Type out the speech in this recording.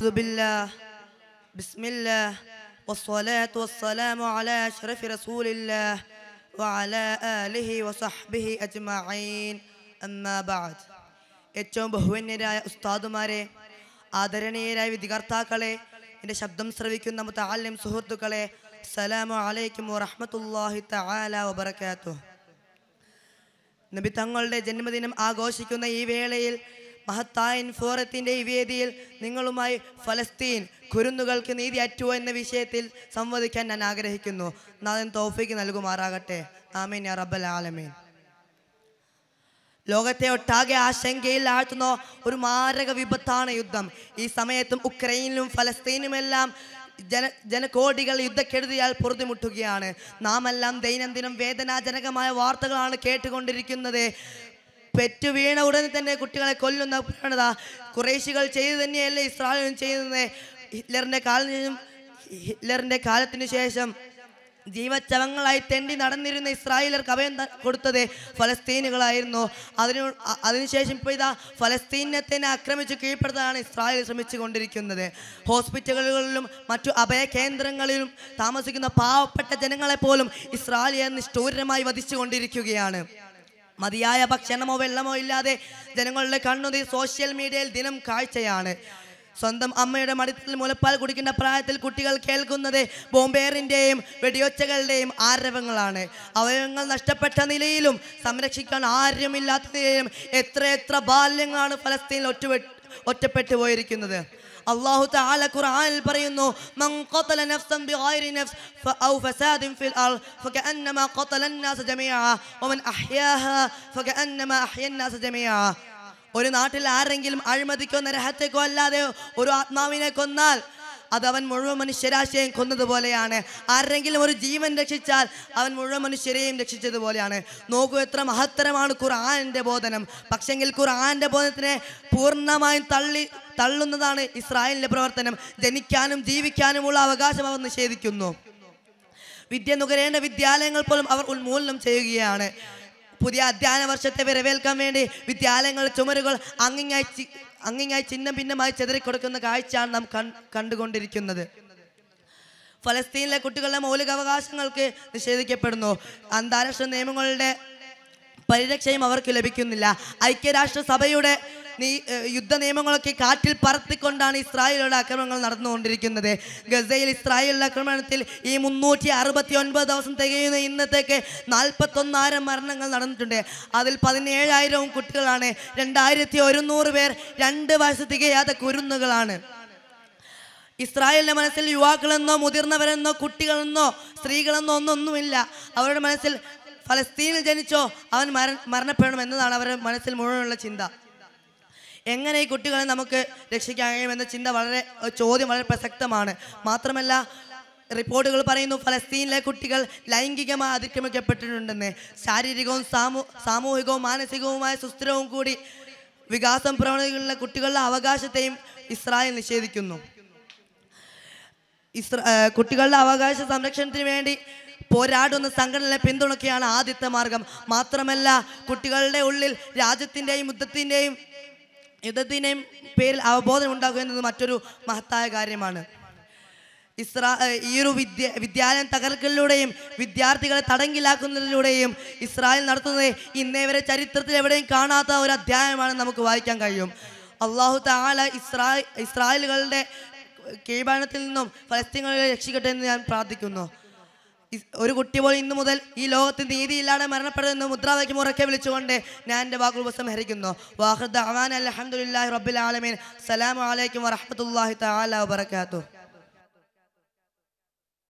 بالله بسم الله والصلاة والسلام على أشرف رسول الله وعلى آله وصحبه أجمعين أما بعد ഏറ്റവും ബഹുവന്യരായ ഉസ്താദുമാരെ ആദരണീയരായ വിധികർത്താക്കളെ എൻ്റെ ശബ്ദം ശ്രവിക്കുന്ന മുത്താലിം സുഹൃത്തുക്കളെ അസ്സലാമു അലൈക്കും വറഹമത്തല്ലാഹി തആല വബറകാതുഹു നബി തങ്ങളുടെ ജന്മദിനം ആഘോഷിക്കുന്ന ഈ വേളയിൽ മഹത്തായൻ ഫോറത്തിൻ്റെ ഈ വേദിയിൽ നിങ്ങളുമായി ഫലസ്തീൻ കുരുന്നുകൾക്ക് നീതി അറ്റുവോ എന്ന വിഷയത്തിൽ സംവദിക്കാൻ ഞാൻ ആഗ്രഹിക്കുന്നു നാഥൻ തോഫിക്ക് നൽകുമാറാകട്ടെ ആമീൻ യാ റബ്ബൽ ആലമീൻ ലോകത്തെ ഒട്ടാകെ ആശങ്കയിൽ ആഴ്ത്തുന്ന ഒരു മാരക വിപത്താണ് യുദ്ധം ഈ സമയത്തും ഉക്രൈനിലും ഫലസ്തീനുമെല്ലാം ജന ജനകോടികൾ യുദ്ധക്കെടുതിയാൽ പൊറുതിമുട്ടുകയാണ് നാമെല്ലാം ദൈനംദിനം വേദനാജനകമായ വാർത്തകളാണ് കേട്ടുകൊണ്ടിരിക്കുന്നത് പെറ്റു വീണ ഉടനെ തന്നെ കുട്ടികളെ കൊല്ലുന്ന പ്രവണത കുറേശികൾ ചെയ്തു തന്നെയല്ലേ ഇസ്രായേലും ചെയ്യുന്നത് ഹിറ്റ്ലറിൻ്റെ കാലത്തിനും ഹിറ്റ്ലറിൻ്റെ കാലത്തിന് ശേഷം ജീവച്ചവങ്ങളായി തെണ്ടി നടന്നിരുന്ന ഇസ്രായേലർക്ക് അഭയം കൊടുത്തത് ഫലസ്തീനുകളായിരുന്നു അതിനു അതിനുശേഷം ഇപ്പോൾ ഇതാ ഫലസ്തീനെ തന്നെ ആക്രമിച്ച് കീഴ്പ്പെടുത്താനാണ് ഇസ്രായേൽ ശ്രമിച്ചു കൊണ്ടിരിക്കുന്നത് ഹോസ്പിറ്റലുകളിലും മറ്റു അഭയ കേന്ദ്രങ്ങളിലും താമസിക്കുന്ന പാവപ്പെട്ട ജനങ്ങളെപ്പോലും ഇസ്രായേൽ നിഷ്ഠൂരമായി വധിച്ചു കൊണ്ടിരിക്കുകയാണ് മതിയായ ഭക്ഷണമോ വെള്ളമോ ഇല്ലാതെ ജനങ്ങളുടെ കണ്ണുതി സോഷ്യൽ മീഡിയയിൽ ദിനം കാഴ്ചയാണ് സ്വന്തം അമ്മയുടെ മടിത്തിൽ മുലപ്പാൽ കുടിക്കുന്ന പ്രായത്തിൽ കുട്ടികൾ കേൾക്കുന്നത് ബോംബേറിൻ്റെയും വെടിയൊച്ചകളുടെയും ആരവങ്ങളാണ് അവയവങ്ങൾ നഷ്ടപ്പെട്ട നിലയിലും സംരക്ഷിക്കാൻ ആരുമില്ലാത്ത നിലയിലും എത്ര എത്ര ബാല്യങ്ങളാണ് ഫലസ്തീനിൽ ഒറ്റ ഒറ്റപ്പെട്ടു പോയിരിക്കുന്നത് അള്ളാഹു താല ഖുർആനിൽ പറയുന്നു മൻ ഖതല നഫ്സൻ ബിഗൈരി നഫ്സ് ഫഔ ഫസാദിൻ ഫിൽ അർ ഫകഅന്നമ ഖതല الناس ജമീഅ വമൻ അഹ്യാഹാ ഫകഅന്നമ അഹ്യ الناس ജമീഅ ഒരു നാട്ടിൽ ആരെങ്കിലും അഴിമതിക്കോ നരഹത്തേക്കോ അല്ലാതെ ഒരു ആത്മാവിനെ കൊന്നാൽ അത് അവൻ മുഴുവൻ മനുഷ്യരാശയം കൊന്നതുപോലെയാണ് ആരെങ്കിലും ഒരു ജീവൻ രക്ഷിച്ചാൽ അവൻ മുഴുവൻ മനുഷ്യരെയും രക്ഷിച്ചതുപോലെയാണ് നോക്കൂ എത്ര മഹത്തരമാണ് ഖുർആാനിൻ്റെ ബോധനം പക്ഷെങ്കിൽ ഖുർആാനിൻ്റെ ബോധനത്തിനെ പൂർണ്ണമായും തള്ളി തള്ളുന്നതാണ് ഇസ്രായേലിൻ്റെ പ്രവർത്തനം ജനിക്കാനും ജീവിക്കാനുമുള്ള അവകാശം അവർ നിഷേധിക്കുന്നു വിദ്യ നുകരേണ്ട വിദ്യാലയങ്ങൾ പോലും അവർ ഉന്മൂലനം ചെയ്യുകയാണ് പുതിയ അധ്യയന വർഷത്തെ വരവേൽക്കാൻ വേണ്ടി വിദ്യാലയങ്ങൾ ചുമരുകൾ അങ്ങിങ്ങായി അങ്ങിങ്ങായി ചിഹ്നം ഭിന്നമായി ചെതറിക്കൊടുക്കുന്ന കാഴ്ചയാണ് നാം കണ്ടുകൊണ്ടിരിക്കുന്നത് ഫലസ്തീനിലെ കുട്ടികളുടെ മൗലികാവകാശങ്ങൾക്ക് നിഷേധിക്കപ്പെടുന്നു അന്താരാഷ്ട്ര നിയമങ്ങളുടെ പരിരക്ഷയും അവർക്ക് ലഭിക്കുന്നില്ല ഐക്യരാഷ്ട്രസഭയുടെ നീ യുദ്ധ നിയമങ്ങളൊക്കെ കാറ്റിൽ പറത്തിക്കൊണ്ടാണ് ഇസ്രായേലിയുടെ ആക്രമണങ്ങൾ നടന്നുകൊണ്ടിരിക്കുന്നത് ഗസയിൽ ഇസ്രായേലിലെ ആക്രമണത്തിൽ ഈ മുന്നൂറ്റി അറുപത്തി ഒൻപത് ദിവസം തികയുന്ന ഇന്നത്തേക്ക് നാൽപ്പത്തൊന്നായിരം മരണങ്ങൾ നടന്നിട്ടുണ്ട് അതിൽ പതിനേഴായിരവും കുട്ടികളാണ് രണ്ടായിരത്തി ഒരുന്നൂറ് പേർ രണ്ട് വയസ്സ് തികയാത്ത കുരുന്നുകളാണ് ഇസ്രായേലിൻ്റെ മനസ്സിൽ യുവാക്കളെന്നോ മുതിർന്നവരെന്നോ കുട്ടികളെന്നോ സ്ത്രീകളെന്നോ ഒന്നൊന്നുമില്ല അവരുടെ മനസ്സിൽ ഫലസ്തീനിൽ ജനിച്ചോ അവൻ മര മരണപ്പെടണം എന്നതാണ് അവരുടെ മനസ്സിൽ മുഴുവനുള്ള ചിന്ത എങ്ങനെ ഈ കുട്ടികളെ നമുക്ക് രക്ഷിക്കാൻ കഴിയുമെന്ന ചിന്ത വളരെ ചോദ്യം വളരെ പ്രസക്തമാണ് മാത്രമല്ല റിപ്പോർട്ടുകൾ പറയുന്നു ഫലസ്തീനിലെ കുട്ടികൾ ലൈംഗികമായി അതിക്രമിക്കപ്പെട്ടിട്ടുണ്ടെന്ന് ശാരീരികവും സാമൂ സാമൂഹികവും മാനസികവുമായ സുസ്ഥിരവും കൂടി വികാസം പ്രവണതകളിലെ കുട്ടികളുടെ അവകാശത്തെയും ഇസ്രായേൽ നിഷേധിക്കുന്നു ഇസ്ര കുട്ടികളുടെ അവകാശ സംരക്ഷണത്തിന് വേണ്ടി പോരാടുന്ന സംഘടനയെ പിന്തുണയ്ക്കുകയാണ് ആദ്യത്തെ മാർഗം മാത്രമല്ല കുട്ടികളുടെ ഉള്ളിൽ രാജ്യത്തിൻ്റെയും യുദ്ധത്തിൻ്റെയും യുദ്ധത്തിൻ്റെയും പേരിൽ അവബോധം ഉണ്ടാക്കുക എന്നത് മറ്റൊരു മഹത്തായ കാര്യമാണ് ഇസ്ര ഈ ഒരു വിദ്യ വിദ്യാലയം തകർക്കലിലൂടെയും വിദ്യാർത്ഥികളെ തടങ്കിലാക്കുന്നതിലൂടെയും ഇസ്രായേൽ നടത്തുന്നത് ഇന്നേ വരെ ചരിത്രത്തിൽ എവിടെയും കാണാത്ത ഒരു അധ്യായമാണ് നമുക്ക് വായിക്കാൻ കഴിയും അള്ളാഹു താല ഇസ്രായ ഇസ്രായേലുകളുടെ കീഴ്ഭാണത്തിൽ നിന്നും ഫലസ്തീനുകളെ രക്ഷിക്കട്ടെ എന്ന് ഞാൻ പ്രാർത്ഥിക്കുന്നു ഒരു കുട്ടി പോലും ഇന്നു മുതൽ ഈ ലോകത്ത് നീതിയില്ലാതെ മരണപ്പെടുന്ന മുദ്രാവാക്യം ഉറക്കെ വിളിച്ചുകൊണ്ട് ഞാൻ എൻ്റെ വാക്കുകൾ ഉപസംഹരിക്കുന്നു വാഹൃദ് അഹമ്മദ് അലഹമുല്ലാ റബ്ബിൽ ആലമീൻ സലാം അലൈക്കും വറഹമത്തല്ലാഹി താല വബർക്കാത്തു